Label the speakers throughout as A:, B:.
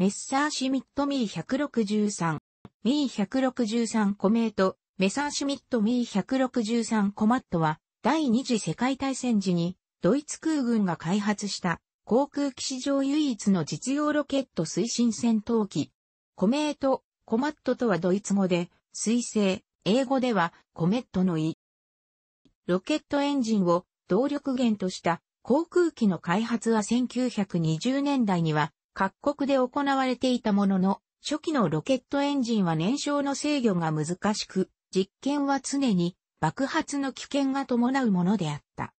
A: メッサーシミットミー163、ミー163コメート、メッサーシミットミー163コマットは、第二次世界大戦時に、ドイツ空軍が開発した、航空機史上唯一の実用ロケット推進戦闘機。コメート、コマットとはドイツ語で、水星、英語ではコメットの意。ロケットエンジンを動力源とした航空機の開発は1920年代には各国で行われていたものの、初期のロケットエンジンは燃焼の制御が難しく、実験は常に爆発の危険が伴うものであった。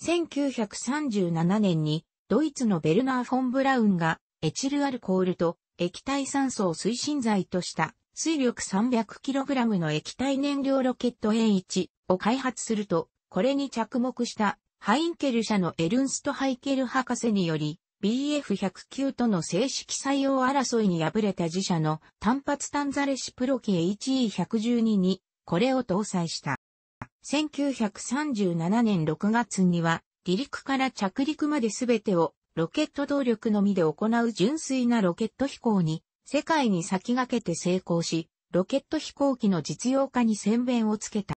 A: 1937年にドイツのベルナー・フォン・ブラウンがエチルアルコールと液体酸素を推進剤とした水力 300kg の液体燃料ロケット A1 を開発すると、これに着目したハインケル社のエルンスト・ハイケル博士により、BF109 との正式採用争いに敗れた自社の単発単座レシプロキ HE112 にこれを搭載した。1937年6月には離陸から着陸まで全てをロケット動力のみで行う純粋なロケット飛行に世界に先駆けて成功し、ロケット飛行機の実用化に宣弁をつけた。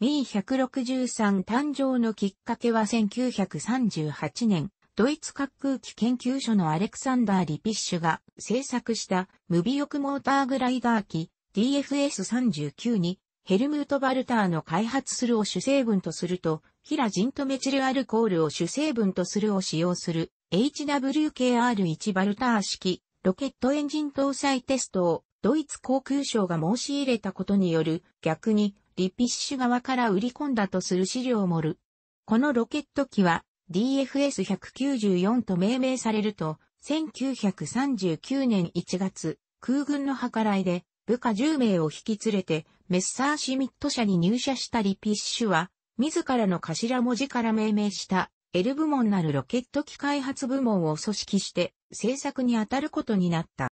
A: ミー163誕生のきっかけは1938年ドイツ滑空機研究所のアレクサンダー・リピッシュが制作した無尾翼モーターグライダー機 DFS39 にヘルムート・バルターの開発するを主成分とすると、ヒラジンとメチルアルコールを主成分とするを使用する HWKR1 バルター式ロケットエンジン搭載テストをドイツ航空省が申し入れたことによる逆にリピッシュ側から売り込んだとする資料を盛る。このロケット機は DFS-194 と命名されると、1939年1月、空軍の計らいで部下10名を引き連れてメッサーシミット社に入社したリピッシュは、自らの頭文字から命名した L 部門なるロケット機開発部門を組織して制作に当たることになった。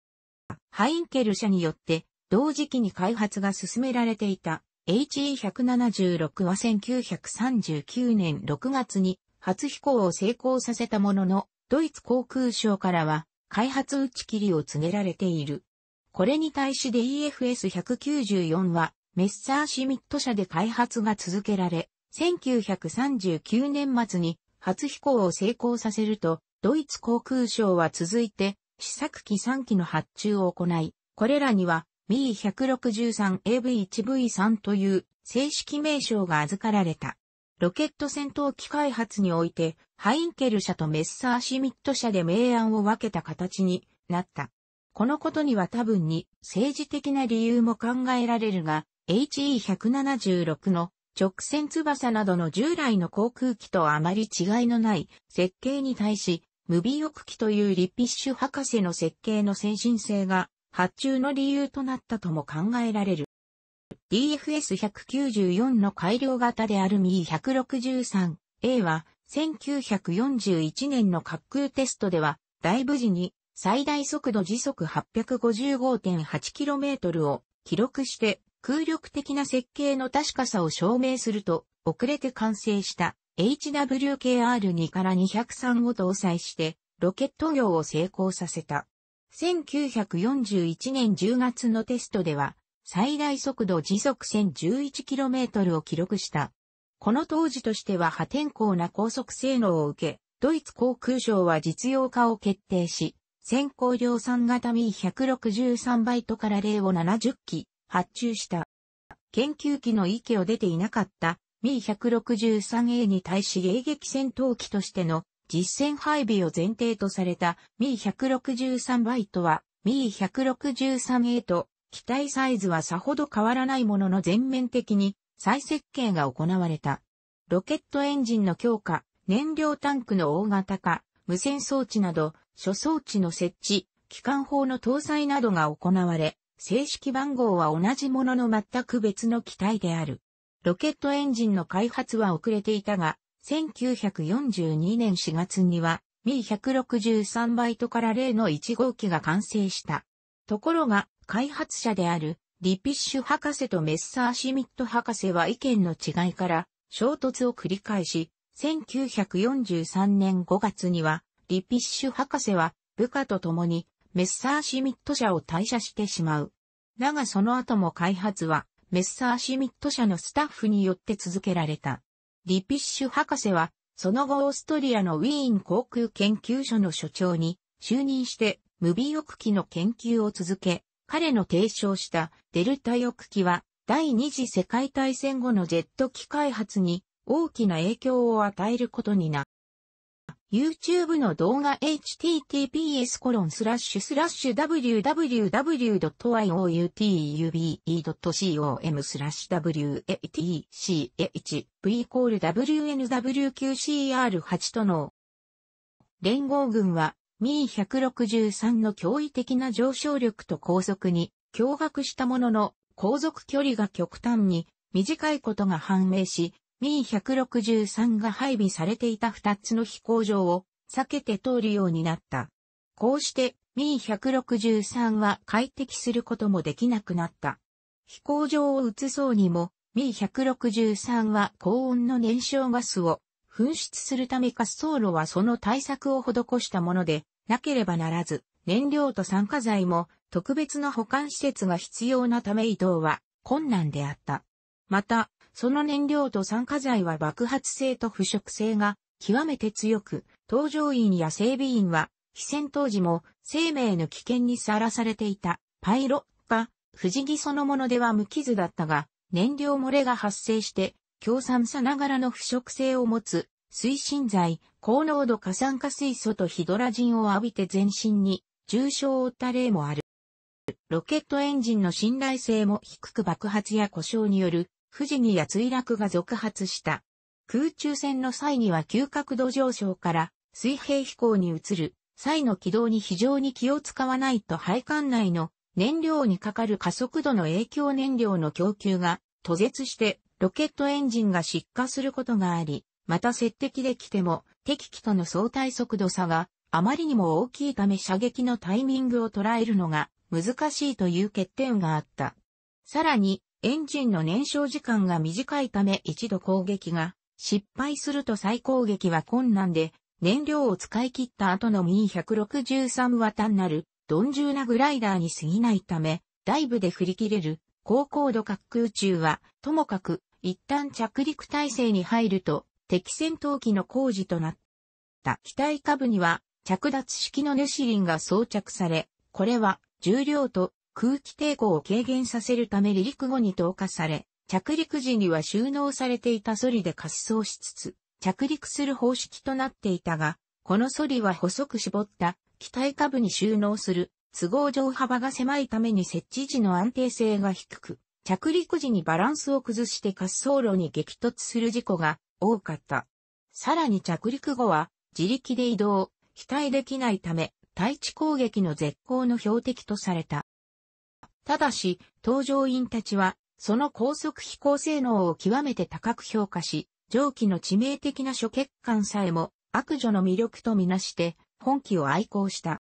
A: ハインケル社によって同時期に開発が進められていた HE176 は1939年6月に初飛行を成功させたものの、ドイツ航空省からは開発打ち切りを告げられている。これに対し DFS-194 はメッサーシミット社で開発が続けられ、1939年末に初飛行を成功させると、ドイツ航空省は続いて試作機3機の発注を行い、これらには B163AV1V3 という正式名称が預かられた。ロケット戦闘機開発において、ハインケル社とメッサーシミット社で明暗を分けた形になった。このことには多分に政治的な理由も考えられるが、HE176 の直線翼などの従来の航空機とあまり違いのない設計に対し、無尾翼機というリピッシュ博士の設計の先進性が発注の理由となったとも考えられる。DFS194 の改良型である ME163A は1941年の滑空テストでは大無時に最大速度時速 855.8km を記録して空力的な設計の確かさを証明すると遅れて完成した HWKR2 から203を搭載してロケット業を成功させた。1941年10月のテストでは最大速度時速 1011km を記録した。この当時としては破天荒な高速性能を受け、ドイツ航空省は実用化を決定し、先行量産型 Mi163 バイトから例を70機発注した。研究機の域を出ていなかった Mi163A に対し迎撃戦闘機としての実戦配備を前提とされた Mi163 バイトは Mi163A と機体サイズはさほど変わらないものの全面的に再設計が行われた。ロケットエンジンの強化、燃料タンクの大型化、無線装置など、諸装置の設置、機関砲の搭載などが行われ、正式番号は同じものの全く別の機体である。ロケットエンジンの開発は遅れていたが、1942年4月には、Mi163 バイトから例の1号機が完成した。ところが、開発者であるリピッシュ博士とメッサーシミット博士は意見の違いから衝突を繰り返し、1943年5月にはリピッシュ博士は部下と共にメッサーシミット社を退社してしまう。だがその後も開発はメッサーシミット社のスタッフによって続けられた。リピッシュ博士はその後オーストリアのウィーン航空研究所の所長に就任して無尾翼機の研究を続け、彼の提唱したデルタ翼機は第二次世界大戦後のジェット機開発に大きな影響を与えることにな。YouTube の動画 https www.youtube.com スラッシュ watch.v コール WNWQCR8 との連合軍はミー163の驚異的な上昇力と高速に驚愕したものの、航続距離が極端に短いことが判明し、ミー163が配備されていた2つの飛行場を避けて通るようになった。こうしてミー163は快適することもできなくなった。飛行場を移そうにも、ミー163は高温の燃焼ガスを噴出するため滑走路はその対策を施したもので、なければならず、燃料と酸化剤も特別な保管施設が必要なため移動は困難であった。また、その燃料と酸化剤は爆発性と腐食性が極めて強く、搭乗員や整備員は、非戦当時も生命の危険にさらされていたパイロが、不思議そのものでは無傷だったが、燃料漏れが発生して共産さながらの腐食性を持つ、推進剤、高濃度過酸化水素とヒドラジンを浴びて全身に重傷を負った例もある。ロケットエンジンの信頼性も低く爆発や故障による不死にや墜落が続発した。空中戦の際には急角度上昇から水平飛行に移る際の軌道に非常に気を使わないと配管内の燃料にかかる加速度の影響燃料の供給が途絶してロケットエンジンが失火することがあり、また接敵できても、敵機との相対速度差があまりにも大きいため射撃のタイミングを捉えるのが難しいという欠点があった。さらに、エンジンの燃焼時間が短いため一度攻撃が失敗すると再攻撃は困難で、燃料を使い切った後のミ i 1 6 3は単なる、鈍重なグライダーに過ぎないため、ダイブで振り切れる、高高度滑空中は、ともかく、一旦着陸体制に入ると、敵戦闘機の工事となった。機体下部には、着脱式のネシリンが装着され、これは重量と空気抵抗を軽減させるため離陸後に投下され、着陸時には収納されていたソリで滑走しつつ、着陸する方式となっていたが、このソリは細く絞った機体下部に収納する都合上幅が狭いために設置時の安定性が低く、着陸時にバランスを崩して滑走路に激突する事故が多かった。さらに着陸後は自力で移動、期待できないため、対地攻撃の絶好の標的とされた。ただし、搭乗員たちは、その高速飛行性能を極めて高く評価し、上記の致命的な諸欠陥さえも悪女の魅力とみなして、本機を愛好した。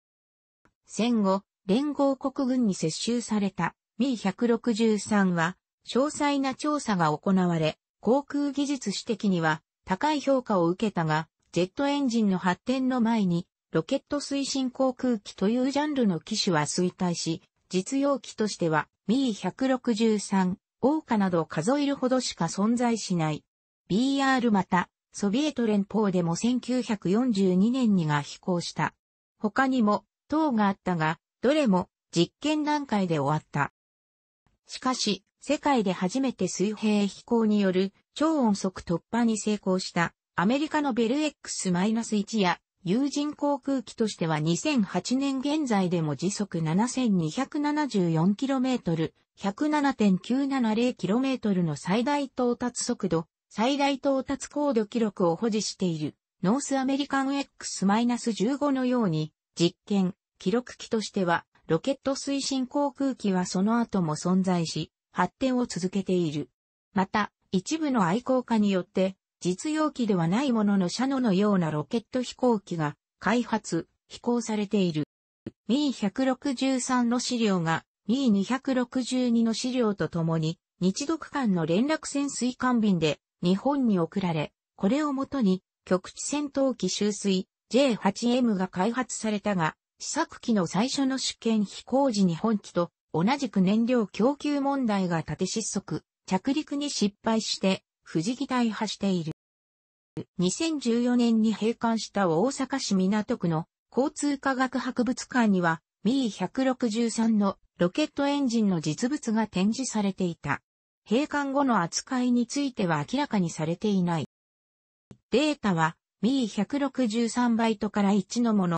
A: 戦後、連合国軍に接収された Mi163 は、詳細な調査が行われ、航空技術指的には高い評価を受けたが、ジェットエンジンの発展の前に、ロケット推進航空機というジャンルの機種は衰退し、実用機としては Mi163、オーカなど数えるほどしか存在しない。BR また、ソビエト連邦でも1942年にが飛行した。他にも、等があったが、どれも実験段階で終わった。しかし、世界で初めて水平飛行による超音速突破に成功したアメリカのベル X-1 や有人航空機としては2008年現在でも時速 7274km、107.970km の最大到達速度、最大到達高度記録を保持しているノースアメリカン X-15 のように実験、記録機としてはロケット推進航空機はその後も存在し、発展を続けている。また、一部の愛好家によって、実用機ではないもののシャノのようなロケット飛行機が開発、飛行されている。ME163 の資料が ME262 の資料とともに、日独間の連絡潜水艦便で日本に送られ、これをもとに極地戦闘機収水 J8M が開発されたが、試作機の最初の試験飛行時に本機と同じく燃料供給問題が縦失速、着陸に失敗して不時期大破している。2014年に閉館した大阪市港区の交通科学博物館には B163 のロケットエンジンの実物が展示されていた。閉館後の扱いについては明らかにされていない。データは B163 バイトから1のもの。